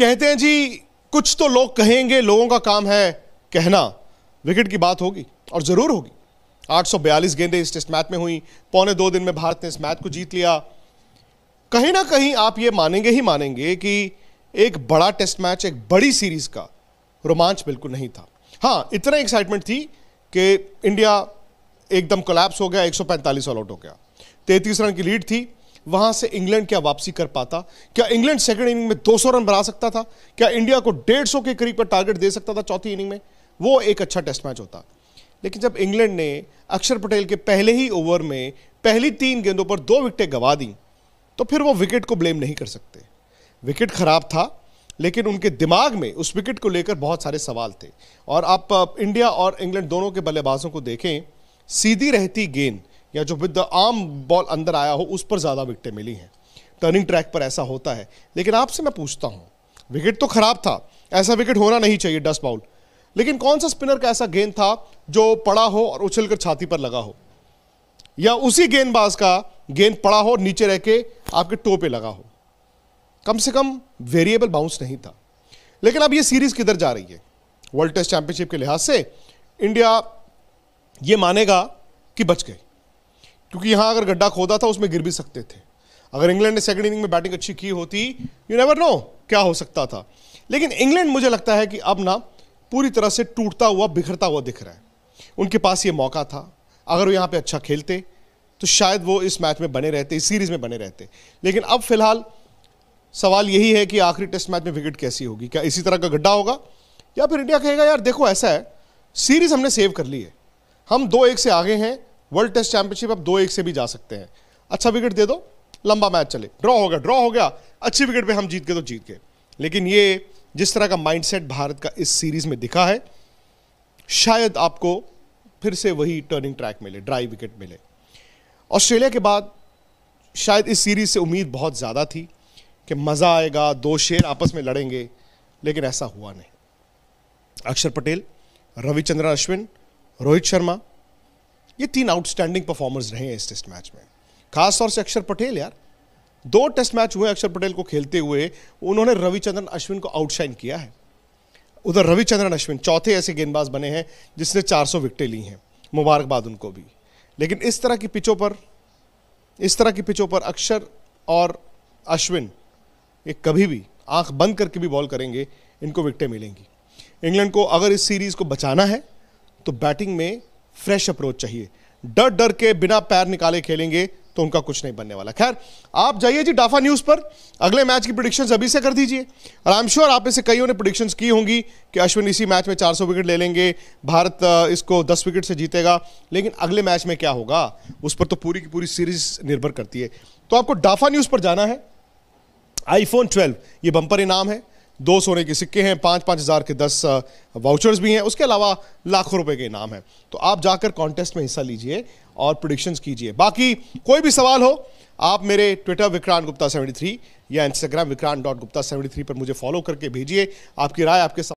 कहते हैं जी कुछ तो लोग कहेंगे लोगों का काम है कहना विकेट की बात होगी और ज़रूर होगी 842 गेंदें इस टेस्ट मैच में हुई पौने दो दिन में भारत ने इस मैच को जीत लिया कहीं ना कहीं आप ये मानेंगे ही मानेंगे कि एक बड़ा टेस्ट मैच एक बड़ी सीरीज का रोमांच बिल्कुल नहीं था हाँ इतना एक्साइटमेंट थी कि इंडिया एकदम कोलैप्स हो गया 145 ऑल आउट हो गया तैतीस रन की लीड थी वहां से इंग्लैंड क्या वापसी कर पाता क्या इंग्लैंड सेकंड इनिंग में 200 रन बना सकता था क्या इंडिया को 150 के करीब का टारगेट दे सकता था चौथी इनिंग में वो एक अच्छा टेस्ट मैच होता लेकिन जब इंग्लैंड ने अक्षर पटेल के पहले ही ओवर में पहली तीन गेंदों पर दो विकेटें गवा दी तो फिर वो विकेट को ब्लेम नहीं कर सकते विकेट खराब था लेकिन उनके दिमाग में उस विकेट को लेकर बहुत सारे सवाल थे और आप इंडिया और इंग्लैंड दोनों के बल्लेबाजों को देखें सीधी रहती गेंद या जो विद द बॉल अंदर आया हो उस पर ज़्यादा विकटें मिली हैं टर्निंग ट्रैक पर ऐसा होता है लेकिन आपसे मैं पूछता हूँ विकेट तो खराब था ऐसा विकेट होना नहीं चाहिए डस्ट बाउल लेकिन कौन सा स्पिनर का ऐसा गेंद था जो पड़ा हो और उछल कर छाती पर लगा हो या उसी गेंदबाज का गेंद पड़ा हो नीचे रह के आपके टो पे लगा हो कम से कम वेरिएबल बाउंस नहीं था लेकिन अब ये सीरीज किधर जा रही है वर्ल्ड टेस्ट चैंपियनशिप के लिहाज से इंडिया ये मानेगा कि बच गई क्योंकि यहाँ अगर गड्ढा खोदा था उसमें गिर भी सकते थे अगर इंग्लैंड ने सेकंड इनिंग में बैटिंग अच्छी की होती यू नेवर नो क्या हो सकता था लेकिन इंग्लैंड मुझे लगता है कि अब ना पूरी तरह से टूटता हुआ बिखरता हुआ दिख रहा है उनके पास ये मौका था अगर वो यहाँ पे अच्छा खेलते तो शायद वो इस मैच में बने रहते इस सीरीज में बने रहते लेकिन अब फिलहाल सवाल यही है कि आखिरी टेस्ट मैच में विकेट कैसी होगी क्या इसी तरह का गड्ढा होगा या फिर इंडिया कहेगा यार देखो ऐसा है सीरीज हमने सेव कर ली है हम दो एक से आगे हैं वर्ल्ड टेस्ट चैंपियनशिप आप दो एक से भी जा सकते हैं अच्छा विकेट दे दो लंबा मैच चले ड्रॉ हो गया ड्रॉ हो गया अच्छी विकेट पे हम जीत गए तो जीत गए लेकिन ये जिस तरह का माइंडसेट भारत का इस सीरीज में दिखा है शायद आपको फिर से वही टर्निंग ट्रैक मिले ड्राई विकेट मिले ऑस्ट्रेलिया के बाद शायद इस सीरीज से उम्मीद बहुत ज़्यादा थी कि मज़ा आएगा दो शेर आपस में लड़ेंगे लेकिन ऐसा हुआ नहीं अक्षर पटेल रविचंद्रन अश्विन रोहित शर्मा ये तीन आउटस्टैंडिंग परफॉर्मर्स रहे हैं इस टेस्ट मैच में खास तौर से अक्षर पटेल यार दो टेस्ट मैच हुए अक्षर पटेल को खेलते हुए उन्होंने रविचंद्रन अश्विन को आउटशाइन किया है उधर रविचंद्रन अश्विन चौथे ऐसे गेंदबाज बने हैं जिसने 400 विकटें ली हैं मुबारकबाद उनको भी लेकिन इस तरह की पिचों पर इस तरह की पिचों पर अक्षर और अश्विन ये कभी भी आंख बंद करके भी बॉल करेंगे इनको विकटें मिलेंगी इंग्लैंड को अगर इस सीरीज़ को बचाना है तो बैटिंग में फ्रेश अप्रोच चाहिए डर डर के बिना पैर निकाले खेलेंगे तो उनका कुछ नहीं बनने वाला खैर आप जाइए जी डाफा न्यूज़ पर अगले मैच की प्रोडिक्शन अभी से कर दीजिए और आई एम श्योर आप में से कईयों ने प्रोडिक्शन की होंगी कि अश्विन इसी मैच में 400 विकेट ले लेंगे भारत इसको 10 विकेट से जीतेगा लेकिन अगले मैच में क्या होगा उस पर तो पूरी की पूरी सीरीज निर्भर करती है तो आपको डाफा न्यूज़ पर जाना है आईफोन ट्वेल्व ये बंपर इनाम है दो सोने के सिक्के हैं पाँच पाँच हज़ार के दस वाउचर्स भी हैं उसके अलावा लाखों रुपए के इनाम हैं तो आप जाकर कॉन्टेस्ट में हिस्सा लीजिए और प्रोडिक्शंस कीजिए बाकी कोई भी सवाल हो आप मेरे Twitter Vikrant Gupta seventy three या Instagram Vikrant dot Gupta three पर मुझे फॉलो करके भेजिए आपकी राय आपके